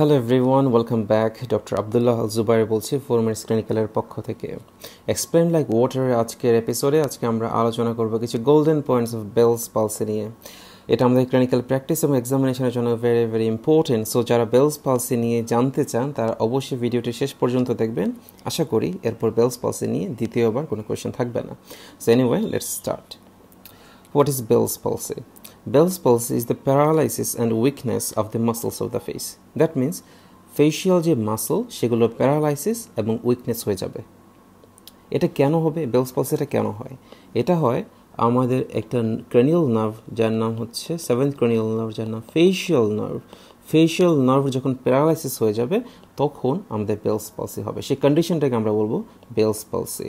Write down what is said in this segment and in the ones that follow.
Hello everyone welcome back doctor Abdullah Al Zubair বলছি ফোরমেন্স ক্লিনিক্যালের পক্ষ থেকে এক্সপ্লেন লাইক ওয়াটার আজকের এপিসোডে আজকে আমরা আলোচনা করব কিছু golden points of Bell's palsy নিয়ে এটা আমাদের ক্লিনিক্যাল প্র্যাকটিস এবং এক্সামিনেশনের জন্য ভেরি ভেরি ইম্পর্টেন্ট সো যারা বেলস পালসি নিয়ে জানতে চান তারা অবশ্যই ভিডিওটি শেষ পর্যন্ত দেখবেন আশা করি এরপর বেলস পালসি নিয়ে দ্বিতীয়বার কোনো কোয়েশ্চেন থাকবে না so anyway let's start what is Bell's palsy Bell's palsy is the paralysis and weakness of the muscles of the face. That means facial যে মাসল সেগুলো প্যারালাইসিস এবং উইকনেস হয়ে যাবে এটা কেন হবে বেলস পলস এটা কেন হয় এটা হয় আমাদের একটা ক্রেনিয়াল নার্ভ যার নাম হচ্ছে সেভেন ক্রেনিয়াল নার্ভ যার নাম ফেসিয়াল নার্ভ ফেসিয়াল নার্ভ যখন প্যারালাইসিস হয়ে যাবে তখন আমাদের বেলস পলসি হবে সেই কন্ডিশনটাকে আমরা বলবো বেলস পলসি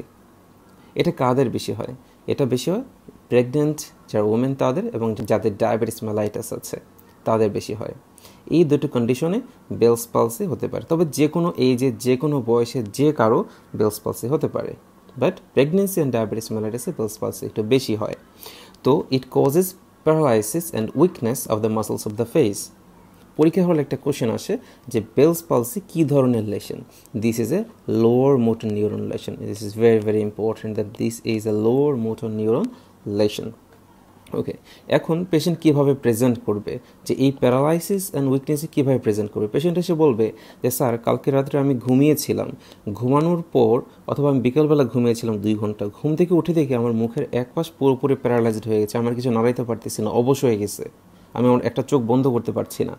এটা কাদের বেশি হয় এটা বেশি হয় প্রেগনেন্ট যারা ওমেন তাদের এবং যাদের ডায়াবেটিস মেলাইটাস আছে তাদের বেশি হয় এই দুটো কন্ডিশনে বেলস পালসি হতে পারে তবে যে কোনো এইজে যে কোনো বয়সে যে কারো বেলস পালসি হতে পারে বাট প্রেগনেন্সি অ্যান্ড ডায়াবেটিস মেলাইটাসে বেলস পালসি একটু বেশি হয় তো it causes paralysis and weakness of the muscles of the face পরীক্ষা হলে একটা কোয়েশ্চেন আসে যে বেলস পালসি কী ধরনের lesion this is a lower motor neuron lesion this is very very important that this is a lower motor neuron lesion okay এখন patient কীভাবে present করবে যে এই প্যারালাইসিস অ্যান্ড উইকনেসে কীভাবে প্রেজেন্ট করবে পেশেন্ট এসে বলবে যে স্যার কালকে রাত্রে আমি ঘুমিয়েছিলাম ঘুমানোর পর অথবা আমি বিকেলবেলা ঘুমিয়েছিলাম দুই ঘন্টা ঘুম থেকে উঠে দেখি আমার মুখের এক পাশ পুরোপুরি প্যারালাইজড হয়ে গেছে আমার কিছু নাড়াইতে পারতেছি না অবশ্য হয়ে গেছে আমি একটা চোখ বন্ধ করতে পারছি না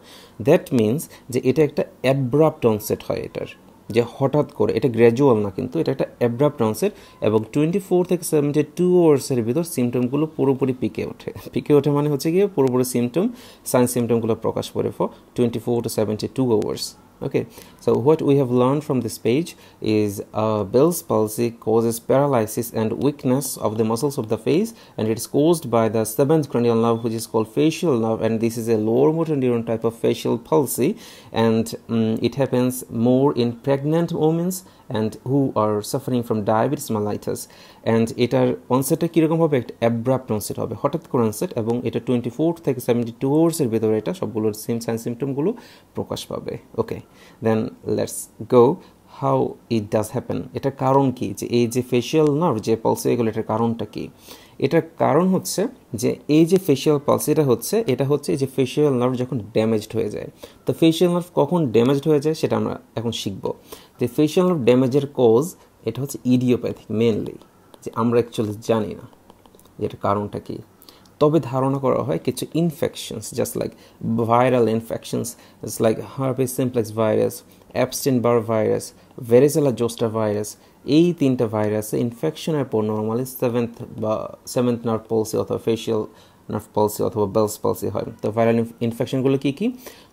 দ্যাট মিন্স যে এটা একটা অ্যাব্রাপ্ট অনসেট হয় এটার যে হঠাৎ করে এটা গ্র্যাজুয়াল না কিন্তু এটা একটা অ্যাব্রাপ ডাউন্সের এবং টোয়েন্টি ফোর থেকে সেভেন্টি টু আওয়ার্সের ভিতর সিমটমগুলো পুরোপুরি পিকে ওঠে পিকে ওঠে মানে হচ্ছে গিয়ে পুরোপুরি সিমটম সাইন সিমটমগুলো প্রকাশ করে for twenty four to seventy two hours okay so what we have learned from this page is uh, Bell's palsy causes paralysis and weakness of the muscles of the face and it's caused by the seventh cranial nerve which is called facial nerve and this is a lower motor neuron type of facial palsy and um, it happens more in pregnant women and who are suffering from diabetes mellitus and এটার অনসেটটা কীরকম হবে একটা abrupt onset হবে হঠাৎ করে onset এবং এটা টোয়েন্টি ফোর থেকে সেভেন্টি টু আওয়ার্সের ভেতরে এটা সবগুলোর সিম সাইন সিমটমগুলো প্রকাশ পাবে okay then let's go how it does happen এটার কারণ কি যে এই যে ফেশিয়াল নার্ভ যে পলস এগুলো এটার কারণটা কী এটার কারণ হচ্ছে যে এই যে ফেসিয়াল পালস এটা হচ্ছে এটা হচ্ছে এই যে ফেসিয়াল নার্ভ যখন ড্যামেজড হয়ে যায় তো ফেসিয়াল নার্ভ কখন ড্যামেজড হয়ে যায় সেটা আমরা এখন শিখব যে ফেসিয়াল নার্ভ ড্যামেজের কজ এটা হচ্ছে ইডিওপ্যাথিক মেনলি যে আমরা অ্যাকচুয়ালি জানি না এটার কারণটা কী তবে ধারণা করা হয় কিছু infections just like viral infections just like হার্ভে simplex virus Epstein Barr virus varicella zoster virus এই তিনটা ভাইরাসে ইনফেকশনের পর নর্মালি সেভেন্থ বা সেভেন্থ নার্ভ পলসি অথবা ফেশিয়াল নার্ভ পলসি অথবা বেলস পলসি হয় তো ভাইরাল ইনফেকশনগুলো কী কী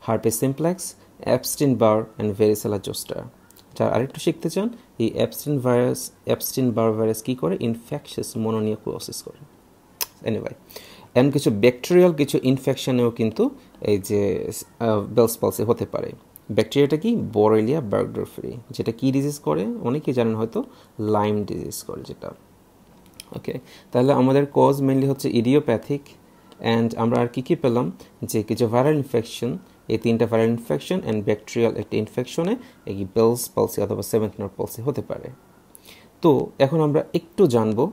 herpes simplex Epstein Barr and varicella zoster যারা আরেকটু শিখতে চান এই Epstein virus Epstein Barr virus কী করে ইনফেকশাস মনোনিয়াকোসিস করে এনিওয়াই এমন কিছু ব্যাকটেরিয়াল কিছু ইনফেকশনেও কিন্তু এই যে বেলস পলসি হতে পারে ব্যাকটেরিয়াটা কি বরেলিয়া বার্গডরফেরি যেটা কি ডিজিজ করে অনেকেই জানেন হয়তো লাইম ডিজিজ করে যেটা ওকে তাহলে আমাদের কজ মেনলি হচ্ছে ইডিওপ্যাথিক অ্যান্ড আমরা আর কী কী পেলাম যে কিছু ভাইরাল ইনফেকশন এই তিনটা ভাইরাল ইনফেকশন অ্যান্ড ব্যাকটেরিয়াল একটা ইনফেকশনে এই বেলস পলসি অথবা সেভেন্থ নট পলসি হতে পারে তো এখন আমরা একটু জানবো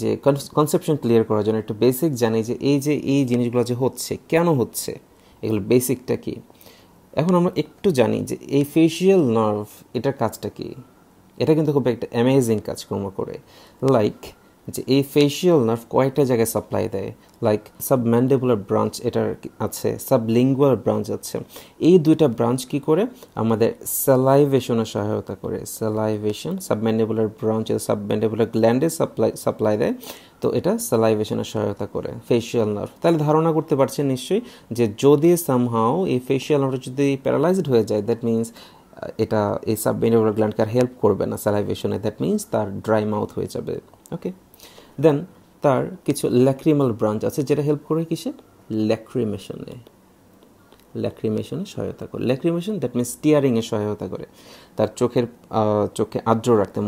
যে কনসেপশন ক্লিয়ার করার জন্য একটু বেসিক জানি যে এই যে এই জিনিসগুলো যে হচ্ছে কেন হচ্ছে এগুলো বেসিকটা কী এখন আমরা একটু জানি যে এই ফেসিয়াল নার্ভ এটার কাজটা কি এটা কিন্তু খুব একটা অ্যামেজিং কাজকর্ম করে লাইক যে এই ফেসিয়াল নার্ভ কয়েকটা জায়গায় সাপ্লাই দেয় লাইক ম্যান্ডেবুলার ব্রাঞ্চ এটার আছে সাব লিঙ্গুয়াল ব্রাঞ্চ আছে এই দুইটা ব্রাঞ্চ কি করে আমাদের স্যালাইভেশনের সহায়তা করে স্যালাইভেশন ম্যান্ডেবুলার ব্রাঞ্চ ম্যান্ডেবুলার গ্ল্যান্ডে সাপ্লাই সাপ্লাই দেয় তো এটা সালাইভেশনের সহায়তা করে ফেসিয়াল নার্ভ তাহলে ধারণা করতে পারছেন নিশ্চয়ই যে যদি সামহাও এই ফেসিয়াল নার্ভ যদি প্যারালাইজড হয়ে যায় দ্যাট মিনস এটা এই সাবমিনিউরাল গ্ল্যান্ডকে আর হেল্প করবে না স্যালাইভেশনে দ্যাট মিনস তার ড্রাই মাউথ হয়ে যাবে ওকে দেন তার কিছু ল্যাক্রিমাল ব্রাঞ্চ আছে যেটা হেল্প করে কিসে ল্যাক্রিমেশনে ল্যাক্রিমেশনে সহায়তা করে ল্যাক্রিমেশন দ্যাট মিনস টিয়ারিংয়ে সহায়তা করে তার চোখের চোখে আর্দ্র রাখতে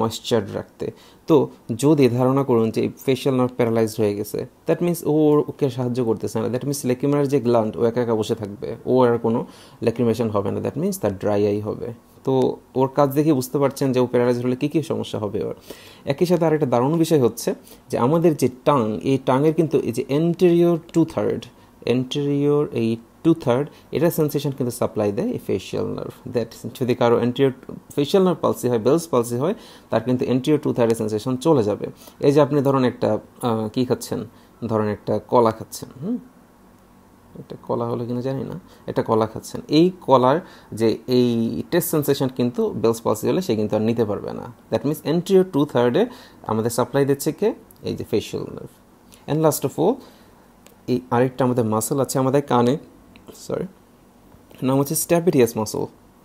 ময়শ্চার রাখতে তো যদি ধারণা করুন যে ফেশিয়াল নার্ভ প্যারালাইজড হয়ে গেছে দ্যাট মিনস ও ওকে সাহায্য করতেছে না দ্যাট মিনস লেকিমার যে গ্লান্ড ও একা একা বসে থাকবে ও আর কোনো ল্যাক্রিমেশন হবে না দ্যাট মিনস তার ড্রাই আই হবে তো ওর কাজ দেখে বুঝতে পারছেন যে ও প্যারালাইজ হলে কী কী সমস্যা হবে ওর একই সাথে আর একটা দারুণ বিষয় হচ্ছে যে আমাদের যে টাং এই টাঙের কিন্তু এই যে এন্টেরিয়র টু থার্ড এন্টেরিয়র এই টু থার্ড এটা সেন্সেশন কিন্তু সাপ্লাই দেয় এই ফেশিয়াল নার্ভ দ্যাট যদি কারো এন্ট্রিও ফেশিয়াল নার্ভ পালসি হয় বেলস পালসি হয় তার কিন্তু এন্ট্রিও টু থার্ডের সেন্সেশন চলে যাবে এই যে আপনি ধরুন একটা কী খাচ্ছেন ধরুন একটা কলা খাচ্ছেন হুম একটা কলা হলো কিনা জানি না একটা কলা খাচ্ছেন এই কলার যে এই টেস্ট সেন্সেশন কিন্তু বেলস পালসি হলে সে কিন্তু আর নিতে পারবে না দ্যাট মিনস এন্ট্রিও টু থার্ডে আমাদের সাপ্লাই দিচ্ছে কে এই যে facial nerve and last of all এই আরেকটা আমাদের মাসেল আছে আমাদের কানে সরি নাম হচ্ছে স্ট্যাপিটিয়াস মাসল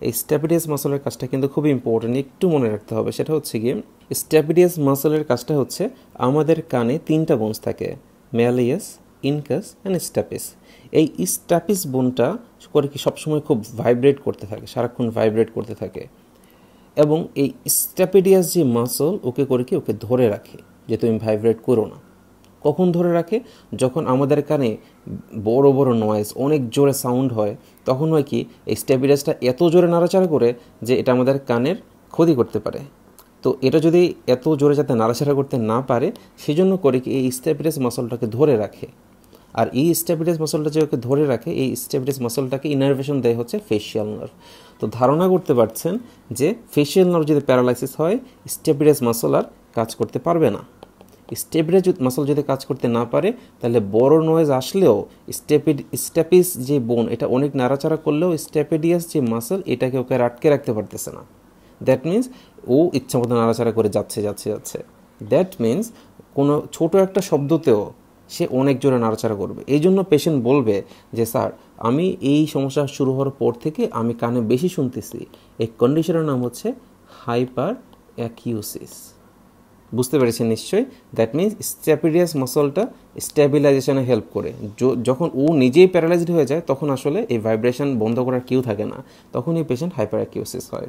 এই স্ট্যাপিডিয়াস মাসলের কাজটা কিন্তু খুবই ইম্পর্টেন্ট একটু মনে রাখতে হবে সেটা হচ্ছে গিয়ে স্ট্যাপিডিয়াস মাসলের কাজটা হচ্ছে আমাদের কানে তিনটা বোনস থাকে ম্যালিয়াস ইনকাস অ্যান্ড স্ট্যাপিস এই স্ট্যাপিস বোনটা করে কি সবসময় খুব ভাইব্রেট করতে থাকে সারাক্ষণ ভাইব্রেট করতে থাকে এবং এই স্ট্যাপিডিয়াস যে মাসল ওকে করে কি ওকে ধরে রাখে যে তুমি ভাইব্রেট করো না কখন ধরে রাখে যখন আমাদের কানে বড় বড় নয়েজ অনেক জোরে সাউন্ড হয় তখন হয় কি এই স্টেবিলাইজটা এত জোরে নাড়াচাড়া করে যে এটা আমাদের কানের ক্ষতি করতে পারে তো এটা যদি এত জোরে যাতে নাড়াচাড়া করতে না পারে সেজন্য করে কি এই স্টেবিলাইজ মাসলটাকে ধরে রাখে আর এই স্টেবিলাইজ মাসলটা যে ওকে ধরে রাখে এই স্টেবিলাইজ মাসলটাকে ইনার্ভেশন দেয় হচ্ছে ফেসিয়াল নার্ভ তো ধারণা করতে পারছেন যে ফেশিয়াল নার্ভ যদি প্যারালাইসিস হয় স্টেবিলাইজ মাসল আর কাজ করতে পারবে না স্টেপরে যদি মাসল যদি কাজ করতে না পারে তাহলে বড় নয়েজ আসলেও স্টেপিড স্টেপিস যে বোন এটা অনেক নাড়াচাড়া করলেও স্টেপিডিয়াস যে মাসল এটাকে ওকে আটকে রাখতে পারতেছে না দ্যাট মিন্স ও ইচ্ছা মতো নাড়াচাড়া করে যাচ্ছে যাচ্ছে যাচ্ছে দ্যাট মিন্স কোনো ছোট একটা শব্দতেও সে অনেক জোরে নাড়াচাড়া করবে এই জন্য পেশেন্ট বলবে যে স্যার আমি এই সমস্যা শুরু হওয়ার পর থেকে আমি কানে বেশি শুনতেছি এই কন্ডিশনের নাম হচ্ছে হাইপার অ্যাকিউসিস বুঝতে পেরেছেন নিশ্চয়ই দ্যাট মিনস স্ট্যাপিডিয়াস মাসলটা স্ট্যাবিলাইজেশনে হেল্প করে যখন ও নিজেই প্যারালাইজড হয়ে যায় তখন আসলে এই ভাইব্রেশন বন্ধ করার কেউ থাকে না তখন এই পেশেন্ট হাইপার অ্যাকিউসিস হয়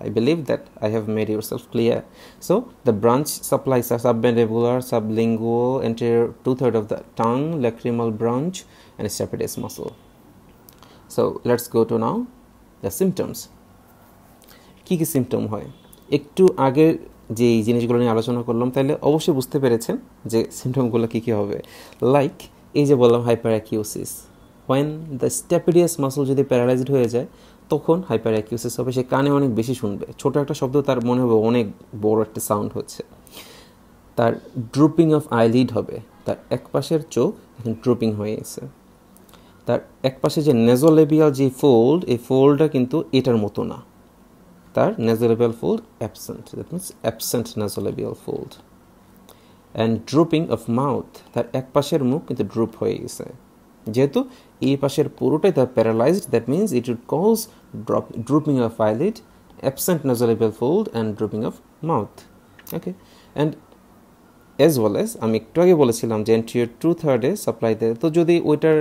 I believe that I have made yourself clear so the branch supplies are sub regular sublingual anterior two third of the tongue lacrimal branch and stapedius muscle so let's go to now the symptoms কী কী symptom হয় একটু আগের যে এই জিনিসগুলো নিয়ে আলোচনা করলাম তাহলে অবশ্যই বুঝতে পেরেছেন যে সিমটমগুলো কী কী হবে লাইক এই যে বললাম hyperacusis when the stapedius muscle যদি প্যারালাইজড হয়ে যায় তখন হাইপার অ্যাকিউসিস হবে সে কানে অনেক বেশি শুনবে ছোটো একটা শব্দ তার মনে হবে অনেক বড় একটা সাউন্ড হচ্ছে তার ড্রুপিং অফ আইলিড হবে তার এক পাশের চোখ এখন ড্রুপিং হয়ে গেছে তার এক পাশে যে নেজোলেবিয়াল যে ফোল্ড এই ফোল্ডটা কিন্তু এটার মতো না তার nasolabial fold absent that means absent nasolabial fold and drooping of mouth তার এক পাশের মুখ কিন্তু ড্রুপ হয়ে গেছে যেহেতু এই পাশের পুরোটাই তার paralysed that means it would cause drop drooping of eyelid absent nasolabial fold and drooping of mouth okay and as well as আমি একটু আগে বলেছিলাম যে এন্ট্রির টু থার্ডে সাপ্লাই দেয় তো যদি ওইটার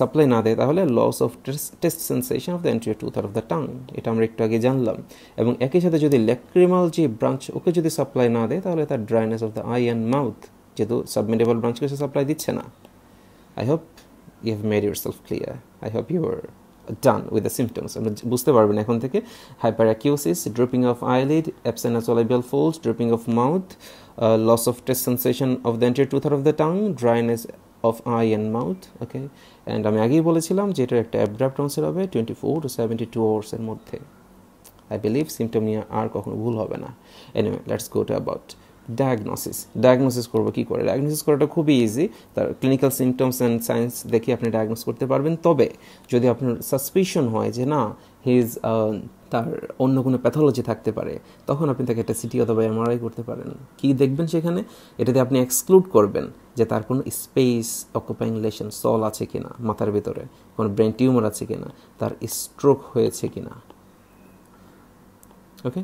সাপ্লাই না দেয় তাহলে loss of taste sensation of the anterior two third of the tongue এটা আমরা একটু আগে জানলাম এবং একই সাথে যদি ল্যাক্রিমাল যে ব্রাঞ্চ ওকে যদি সাপ্লাই না দেয় তাহলে তার dryness of the eye and mouth যেহেতু সাবমিটেবল ব্রাঞ্চকে সে সাপ্লাই দিচ্ছে না I hope you have made yourself clear I hope you're done with the symptoms আমরা বুঝতে পারবেন এখন থেকে hyperacusis dropping of eyelid absent nasolabial fold dropping of mouth loss of taste sensation of the anterior two third of the tongue dryness of eye and mouth okay and আমি আগেই বলেছিলাম যে এটার একটা অ্যাবড্রাফ্ট অ্যান্সার হবে twenty four to seventy two আওয়ার্সের মধ্যে I believe symptom নিয়ে আর কখনো ভুল হবে না anyway let's go to about diagnosis diagnosis করবো কী করে ডায়াগনোসিস করাটা খুবই ইজি তার ক্লিনিক্যাল সিমটমস অ্যান্ড সায়েন্স দেখে আপনি ডায়াগনোস করতে পারবেন তবে যদি আপনার সাসপিশন হয় যে না হিজ তার অন্য কোনো প্যাথোলজি থাকতে পারে তখন আপনি তাকে একটা সিটি অথবা এমআরআই করতে পারেন কি দেখবেন সেখানে এটাতে আপনি এক্সক্লুড করবেন যে তার কোনো স্পেস অকুপাইং লেশন সল আছে না মাথার ভিতরে কোনো ব্রেন টিউমার আছে কিনা তার স্ট্রোক হয়েছে কিনা ওকে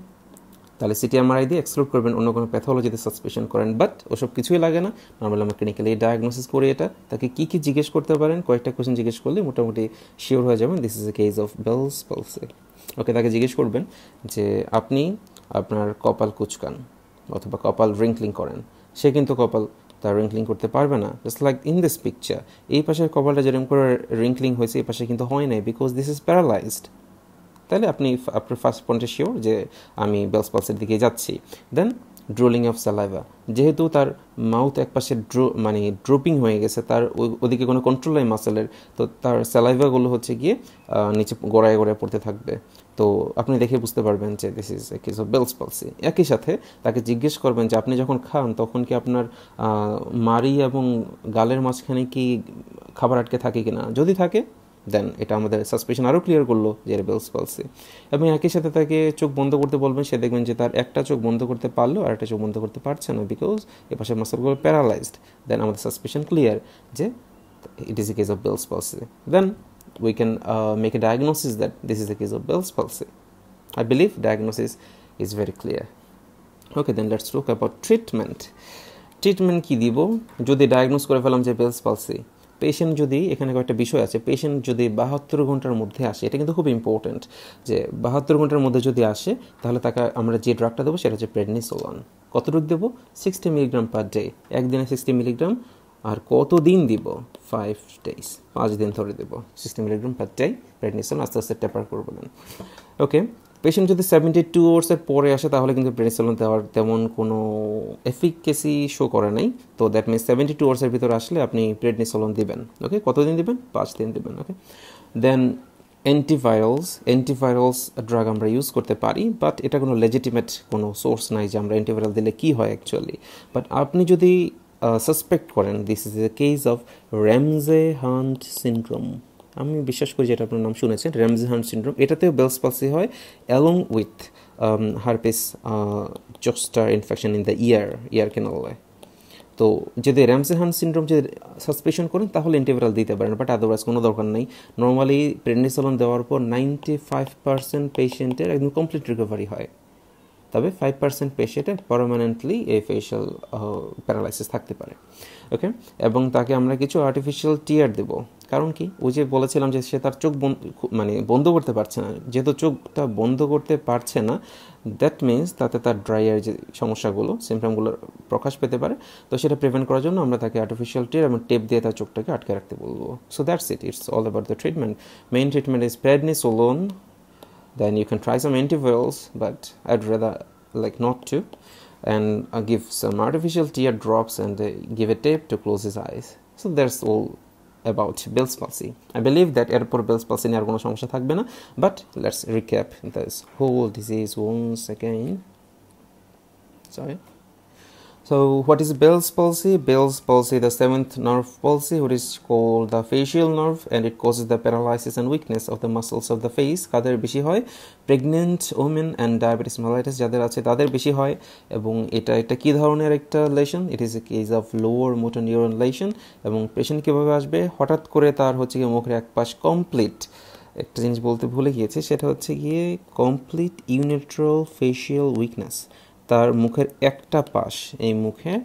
তাহলে সিটিআর মারাই দিয়ে এক্সক্লুড করবেন অন্য কোনো প্যাথোলজিতে সাসপেশন করেন বাট ওসব কিছুই লাগে না নর্মাল আমরা ক্লিনিক্যালি ডায়াগনোসিস করে এটা তাকে কী কী জিজ্ঞেস করতে পারেন কয়েকটা কোয়েশ্চেন জিজ্ঞেস করলে মোটামুটি শিওর হয়ে যাবেন this is a case of Bell's palsy okay তাকে জিজ্ঞেস করবেন যে আপনি আপনার কপাল কুচকান অথবা কপাল রিঙ্কলিং করেন সে কিন্তু কপাল তার রিঙ্কলিং করতে পারবে না just like in this picture এই পাশের কপালটা যেরকম করে রিঙ্কলিং হয়েছে এই পাশে কিন্তু হয় নাই বিকজ দিস ইজ প্যারালাইজড তাহলে আপনি আপনার ফার্স্ট পয়েন্টে শিওর যে আমি বেলস পালসের দিকে যাচ্ছি দেন ড্রোলিং অফ স্যালাইভা যেহেতু তার মাউথ একপাশে ড্রো মানে ড্রোপিং হয়ে গেছে তার ওদিকে কোনো কন্ট্রোল নেই মাসেলের তো তার স্যালাইভাগুলো হচ্ছে গিয়ে নিচে গড়ায় গড়ায় পড়তে থাকবে তো আপনি দেখে বুঝতে পারবেন যে this is a of Bell's palsy একই সাথে তাকে জিজ্ঞেস করবেন যে আপনি যখন খান তখন কি আপনার মারি এবং গালের মাঝখানে কি খাবার আটকে থাকে কিনা যদি থাকে দেন এটা আমাদের সাসপেশন আরও ক্লিয়ার করলো যে বেলস পালসি এবং একই সাথে তাকে চোখ বন্ধ করতে বলবেন সে দেখবেন যে তার একটা চোখ বন্ধ করতে পারলো আর একটা চোখ বন্ধ করতে পারছে না বিকজ এ পাশে মাসলগুলো প্যারালাইজড দেন আমাদের সাসপেশন ক্লিয়ার যে it is a case of Bell's palsy then we can make a diagnosis that this this a case of Bell's Bell's I believe diagnosis is very clear okay then let's let's about treatment treatment কী দিব যদি diagnose করে ফেলাম যে bells palsy patient যদি এখানে কয়েকটা বিষয় আছে পেশেন্ট যদি বাহাত্তর ঘন্টার মধ্যে আসে এটা কিন্তু খুব ইম্পর্ট্যান্ট যে বাহাত্তর ঘন্টার মধ্যে যদি আসে তাহলে তাকে আমরা যে ড্রাগটা দেবো সেটা হচ্ছে প্রেডনিসোলান কতটুকু দেবো সিক্সটি মিলিগ্রাম পার ডে একদিনে সিক্সটি মিলিগ্রাম আর কত দিন দিব ফাইভ ডেজ পাঁচ দিন ধরে দেবো sixty milligram per day prednisolone আস্তে আস্তে টেপার করবেন ওকে পেশেন্ট যদি সেভেন্টি টু আওয়ার্সের পরে আসে তাহলে কিন্তু প্রেনিসলন দেওয়ার তেমন কোনো এফিকেসি শো করে নাই তো দ্যাট মিনস সেভেন্টি টু আওয়ার্সের ভিতরে আসলে আপনি প্রেডনিসলন দিবেন ওকে কতদিন দিবেন পাঁচ দিন দিবেন ওকে দেন অ্যান্টিভাইরালস অ্যান্টিভাইরালস ড্রাগ আমরা ইউজ করতে পারি বাট এটা কোনো লেজিটিমেট কোনো সোর্স নাই যে আমরা অ্যান্টিভাইরাল দিলে কী হয় অ্যাকচুয়ালি বাট আপনি যদি সাসপেক্ট করেন this is a case of Ramsay Hunt syndrome আমি বিশ্বাস করি যেটা আপনার নাম শুনেছেন র্যামজি হান্ট সিন্ড্রোম এটাতেও বেলস পালসি হয় along with herpes zoster infection in the ear ear ক্যানালে তো যদি র্যামসে হান সিন্ড্রোম যদি সাসপেশন করেন তাহলে অ্যান্টিভাইরাল দিতে পারেন বাট আদারওয়াইজ কোনো দরকার নেই নর্মালি প্রেডনিসলন দেওয়ার পর নাইনটি ফাইভ পার্সেন্ট পেশেন্টের একদম কমপ্লিট রিকভারি হয় তবে ফাইভ পার্সেন্ট পেশেন্টের পারমানেন্টলি এই ফেশিয়াল প্যারালাইসিস uh, থাকতে পারে ওকে এবং তাকে আমরা কিছু আর্টিফিশিয়াল টিয়ার দেবো কারণ কি ওই যে বলেছিলাম যে সে তার চোখ মানে বন্ধ করতে পারছে না যেহেতু চোখটা বন্ধ করতে পারছে না দ্যাট মিনস তাতে তার ড্রাইয়ের যে সমস্যাগুলো সিমটমগুলো প্রকাশ পেতে পারে তো সেটা প্রিভেন্ট করার জন্য আমরা তাকে আর্টিফিশিয়াল টিয়ার এবং টেপ দিয়ে তার চোখটাকে আটকে রাখতে বলবো so that's it it's all about the treatment main treatment is prednisolone then you can try some antivirals but I'd rather like not to and give some artificial tear drops and give a tape to close to close so that's So about Bell's palsy. I believe that airport Bell's palsy নিয়ে আর কোনো সমস্যা থাকবে but let's recap this whole disease once again. Sorry. So, what is Bell's palsy? Bell's palsy, the seventh nerve palsy, which is called the facial nerve, and it causes the paralysis and weakness of the muscles of the face. কাদের বেশি হয় pregnant women and diabetes mellitus যাদের আছে তাদের বেশি হয় এবং এটা একটা কী ধরনের একটা lesion it is a case of lower motor neuron lesion এবং পেশেন্ট কীভাবে আসবে হঠাৎ করে তার হচ্ছে গিয়ে মুখের এক পাশ কমপ্লিট একটা জিনিস বলতে ভুলে গিয়েছে সেটা হচ্ছে গিয়ে কমপ্লিট ইউনিট্রাল ফেশিয়াল উইকনেস তার মুখের একটা পাশ এই মুখের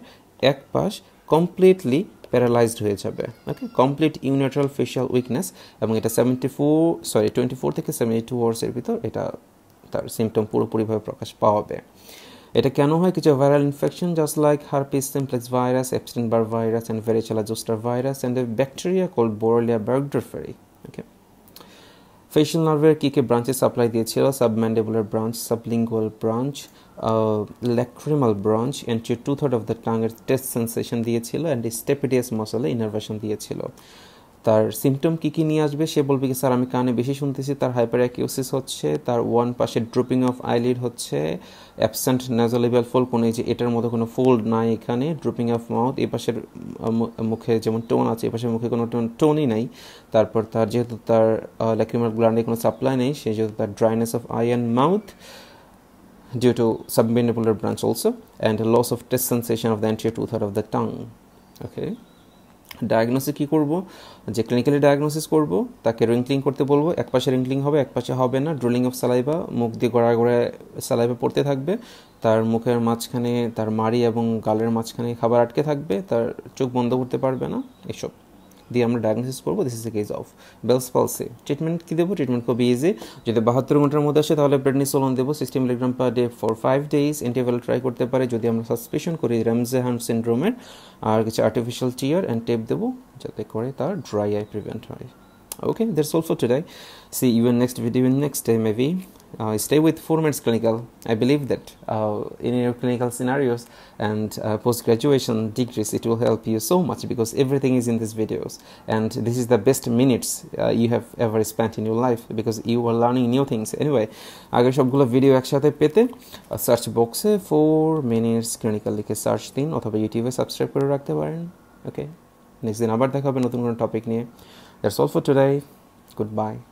এক পাশ কমপ্লিটলি প্যারালাইজড হয়ে যাবে okay complete unilateral facial weakness এবং এটা seventy four sorry twenty four থেকে সেভেন্টি টু আওয়ার্সের ভিতর এটা তার সিমটম পুরোপুরিভাবে প্রকাশ পাওয়াবে এটা কেন হয় কিছু viral infection just like herpes simplex virus Epstein Barr virus and varicella zoster virus and a bacteria called Borrelia burgdorferi okay facial নার্ভের কী কী ব্রাঞ্চে সাপ্লাই দিয়েছিল submandibular branch sublingual branch lacrimal branch and two third of the টাঙ্গের taste sensation দিয়েছিল and stapedius মসলে innervation দিয়েছিল তার সিমটম কী কী নিয়ে আসবে সে বলবে কি স্যার আমি কানে বেশি শুনতেছি তার হাইপার অ্যাকিউসিস হচ্ছে তার ওয়ান পাশে ড্রুপিং অফ আইলিড হচ্ছে অ্যাবসেন্ট ন্যাজোলেবিয়াল ফোল্ড কোনো এই যে এটার মধ্যে কোনো ফোল্ড নাই এখানে ড্রুপিং অফ মাউথ এ পাশের মুখে যেমন টোন আছে এ পাশের মুখে কোনো টোনই নাই তারপর তার যেহেতু তার ল্যাক্রিমাল গ্ল্যান্ডে কোনো সাপ্লাই নেই সে যেহেতু তার dryness of eye and mouth due to submandibular branch also and loss of taste taste of the the two third of the tongue okay diagnosis কী করব যে ক্লিনিক্যালি ডায়াগনোসিস করব তাকে রিঙ্কলিং করতে বলবো এক পাশে রিঙ্কলিং হবে এক পাশে হবে না ড্রুলিং অফ সালাইভা মুখ দিয়ে গড়া গড়ায় সালাইভা পড়তে থাকবে তার মুখের মাঝখানে তার মাড়ি এবং গালের মাঝখানে খাবার আটকে থাকবে তার চোখ বন্ধ করতে পারবে না এসব দিয়ে আমরা ডায়াগনোসিস করবো this is a case of Bell's palsy treatment কী দেবো ট্রিটমেন্ট খুব ইজি যদি বাহাত্তর ঘন্টার মধ্যে আসে তাহলে প্রেডনিসোলন দেবো sixty milligram per day for five days interval try করতে পারে যদি আমরা সাসপেশন করি রামজেহান সিন্ড্রোমের আর কিছু আর্টিফিশিয়াল টিয়ার অ্যান্ড টেপ দেবো যাতে করে তার ড্রাই আই প্রিভেন্ট হয় okay that's all for today see you in next video in next day maybe uh, stay with four minutes clinical i believe that uh, in your clinical scenarios and uh, post graduation degrees it will help you so much because everything is in these videos and this is the best minutes you have ever spent in your life because you are learning new things anyway i সবগুলো video একসাথে actually search search box minutes minutes clinical like a অথবা thing or করে রাখতে পারেন okay next দিন আবার দেখা হবে নতুন কোনো টপিক নিয়ে That's all for today. Goodbye.